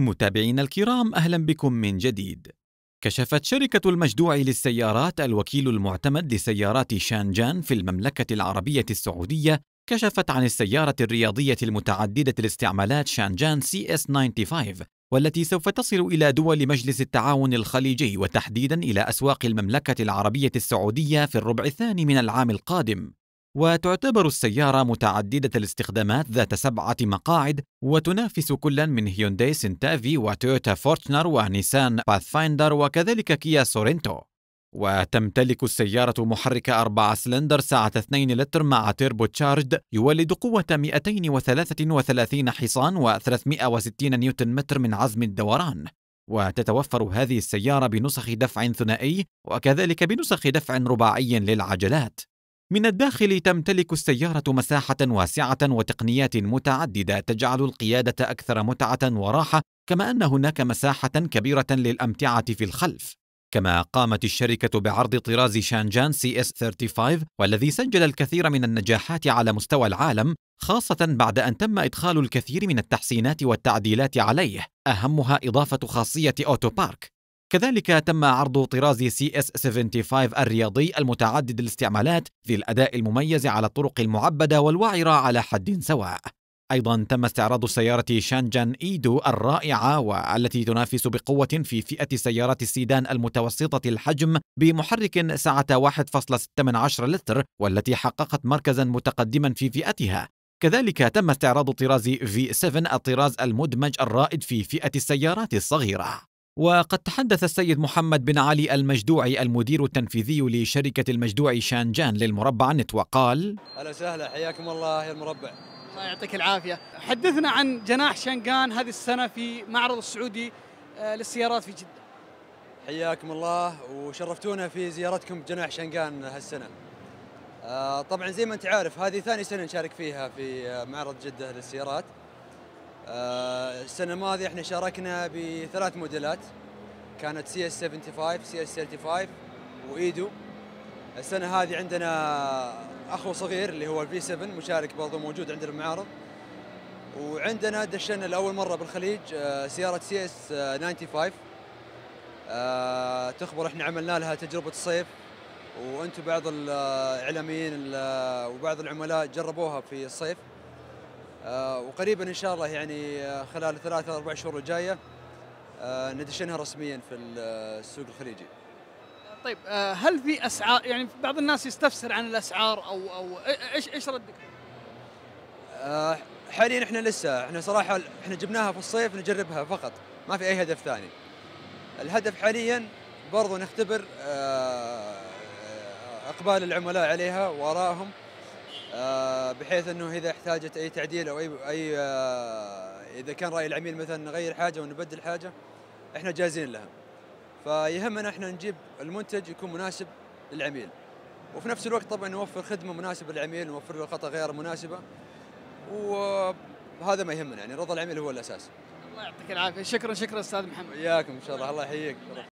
متابعينا الكرام اهلا بكم من جديد. كشفت شركة المجدوع للسيارات الوكيل المعتمد لسيارات شانجان في المملكة العربية السعودية كشفت عن السيارة الرياضية المتعددة الاستعمالات شانجان سي اس 95 والتي سوف تصل إلى دول مجلس التعاون الخليجي وتحديدا إلى أسواق المملكة العربية السعودية في الربع الثاني من العام القادم. وتعتبر السيارة متعددة الاستخدامات ذات سبعة مقاعد وتنافس كلا من هيونداي سنتافي وتويوتا فورتنر ونيسان باثفايندر وكذلك كيا سورينتو وتمتلك السيارة محرك أربعة سلندر ساعة 2 لتر مع تيربو تشارجد يولد قوة 233 حصان و360 نيوتن متر من عزم الدوران وتتوفر هذه السيارة بنسخ دفع ثنائي وكذلك بنسخ دفع رباعي للعجلات من الداخل تمتلك السيارة مساحة واسعة وتقنيات متعددة تجعل القيادة أكثر متعة وراحة، كما أن هناك مساحة كبيرة للأمتعة في الخلف. كما قامت الشركة بعرض طراز شانجان سي اس 35 والذي سجل الكثير من النجاحات على مستوى العالم، خاصة بعد أن تم إدخال الكثير من التحسينات والتعديلات عليه، أهمها إضافة خاصية أوتو بارك، كذلك تم عرض طراز سي اس 75 الرياضي المتعدد الاستعمالات ذي الأداء المميز على الطرق المعبدة والوعرة على حد سواء أيضا تم استعراض سيارة شانجان إيدو الرائعة والتي تنافس بقوة في فئة سيارات السيدان المتوسطة الحجم بمحرك سعة 1.6 لتر والتي حققت مركزا متقدما في فئتها كذلك تم استعراض طراز V7 الطراز المدمج الرائد في فئة السيارات الصغيرة وقد تحدث السيد محمد بن علي المجدوعي المدير التنفيذي لشركة المجدوعي شانجان للمربع نت وقال أهلا وسهلا حياكم الله يا المربع الله يعطيك العافية حدثنا عن جناح شانجان هذه السنة في معرض السعودي آه، للسيارات في جدة حياكم الله وشرفتونا في زيارتكم بجناح شانجان هالسنة آه، طبعا زي ما انت عارف هذه ثاني سنة نشارك فيها في آه، معرض جدة للسيارات السنه الماضيه احنا شاركنا بثلاث موديلات كانت سي اس 75 سي اس 35 وايدو السنه هذه عندنا اخو صغير اللي هو الفي 7 مشارك برضه موجود عندنا بالمعارض وعندنا دشنا لاول مره بالخليج آه، سياره سي اس 95 تخبر احنا عملنا لها تجربه الصيف وانتم بعض آه، الاعلاميين آه، وبعض العملاء جربوها في الصيف آه، وقريبا ان شاء الله يعني آه، خلال ثلاثة اربع شهور الجايه آه، ندشنها رسميا في السوق الخليجي. طيب هل في اسعار يعني بعض الناس يستفسر عن الاسعار او او ايش ايش ردك؟ حاليا احنا لسه احنا صراحه احنا جبناها في الصيف نجربها فقط ما في اي هدف ثاني. الهدف حاليا برضو نختبر اقبال العملاء عليها وارائهم بحيث انه اذا احتاجت اي تعديل او اي اي آه، اذا كان راي العميل مثلا نغير حاجه ونبدل حاجه احنا جاهزين لها. فيهمنا احنا نجيب المنتج يكون مناسب للعميل. وفي نفس الوقت طبعا نوفر خدمه مناسبه للعميل نوفر له خطه غير مناسبه. وهذا ما يهمنا يعني رضا العميل هو الاساس. الله يعطيك العافيه، شكرا شكرا استاذ محمد. وياكم ان شاء الله الله يحييك.